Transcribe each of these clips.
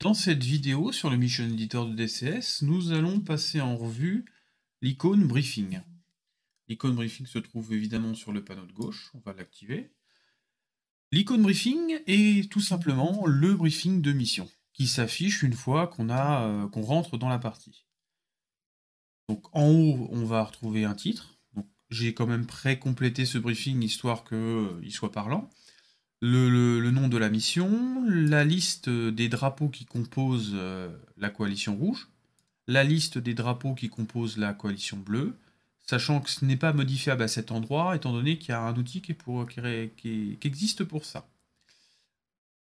Dans cette vidéo sur le Mission Editor de DCS, nous allons passer en revue l'icône Briefing. L'icône Briefing se trouve évidemment sur le panneau de gauche, on va l'activer. L'icône Briefing est tout simplement le briefing de mission, qui s'affiche une fois qu'on euh, rentre dans la partie. Donc en haut, on va retrouver un titre. J'ai quand même pré-complété ce briefing histoire qu'il euh, soit parlant le, nom de la mission, la liste des drapeaux qui composent euh, la coalition rouge, la liste des drapeaux qui composent la coalition bleue, sachant que ce n'est pas modifiable à cet endroit, étant donné qu'il y a un outil qui, existe pour ça.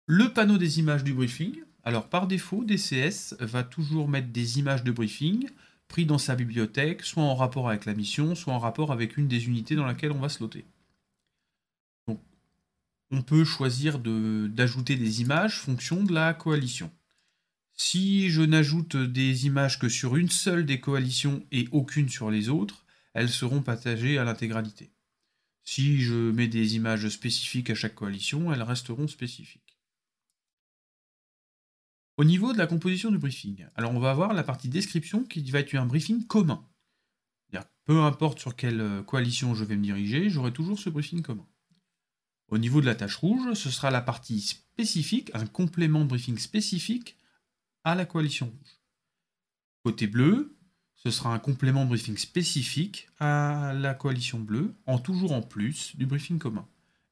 Le panneau des images du briefing. Alors par défaut, DCS va toujours mettre des images de briefing prises dans sa bibliothèque, soit en rapport avec la mission, soit en rapport avec une des unités dans laquelle on va se loter on peut choisir d'ajouter des images fonction de la coalition. Si je n'ajoute des images que sur une seule des coalitions et aucune sur les autres, elles seront partagées à l'intégralité. Si je mets des images spécifiques à chaque coalition, elles resteront spécifiques. Au niveau de la composition du briefing, alors on va avoir la partie description qui va être un briefing commun. Peu importe sur quelle coalition je vais me diriger, j'aurai toujours ce briefing commun. Au niveau de la tâche rouge, ce sera la partie spécifique, un complément de briefing spécifique à la coalition rouge. Côté bleu, ce sera un complément de briefing spécifique à la coalition bleue, en toujours en plus du briefing commun.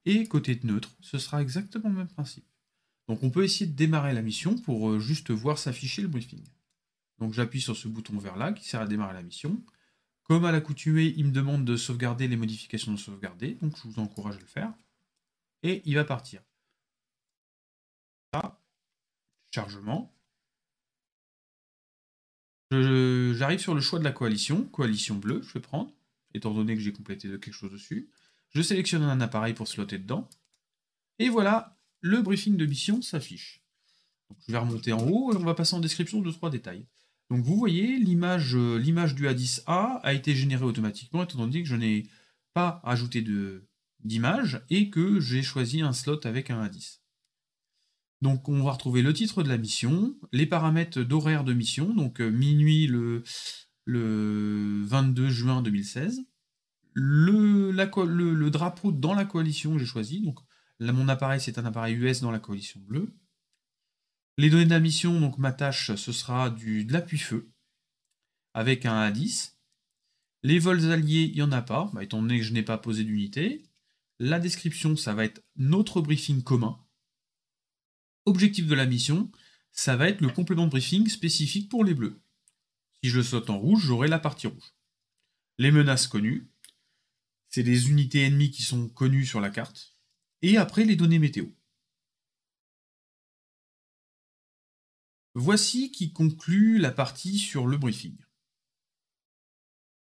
Et côté neutre, ce sera exactement le même principe. Donc on peut essayer de démarrer la mission pour euh, juste voir s'afficher le briefing. Donc j'appuie sur ce bouton vert là qui sert à démarrer la mission. Comme à l'accoutumée, il me demande de sauvegarder les modifications de sauvegarder, donc je vous encourage à le faire et il va partir. Ah, chargement. J'arrive sur le choix de la coalition, coalition bleue, je vais prendre, étant donné que j'ai complété quelque chose dessus. Je sélectionne un appareil pour slotter dedans. Et voilà, le briefing de mission s'affiche. Je vais remonter en haut et on va passer en description de trois détails. Donc vous voyez, l'image euh, du a a a été générée automatiquement, étant donné que je n'ai pas ajouté de, d'image et que j'ai choisi un slot avec un indice. Donc on va retrouver le titre de la mission, les paramètres d'horaire de mission, donc euh, minuit le, 22 juin 2016, le, le, drapeau dans la coalition que j'ai choisi, donc mon appareil c'est un appareil US dans la coalition bleue, les données de la mission, donc ma tâche ce sera du, de l'appui-feu avec un indice, les vols alliés il n'y en a pas, bah, étant donné que je n'ai pas posé d'unité, la description, ça va être notre briefing commun. Objectif de la mission, ça va être le complément de briefing spécifique pour les bleus. Si je saute en rouge, j'aurai la partie rouge. Les menaces connues, c'est les unités ennemies qui sont connues sur la carte. Et après, les données météo. Voici qui conclut la partie sur le briefing.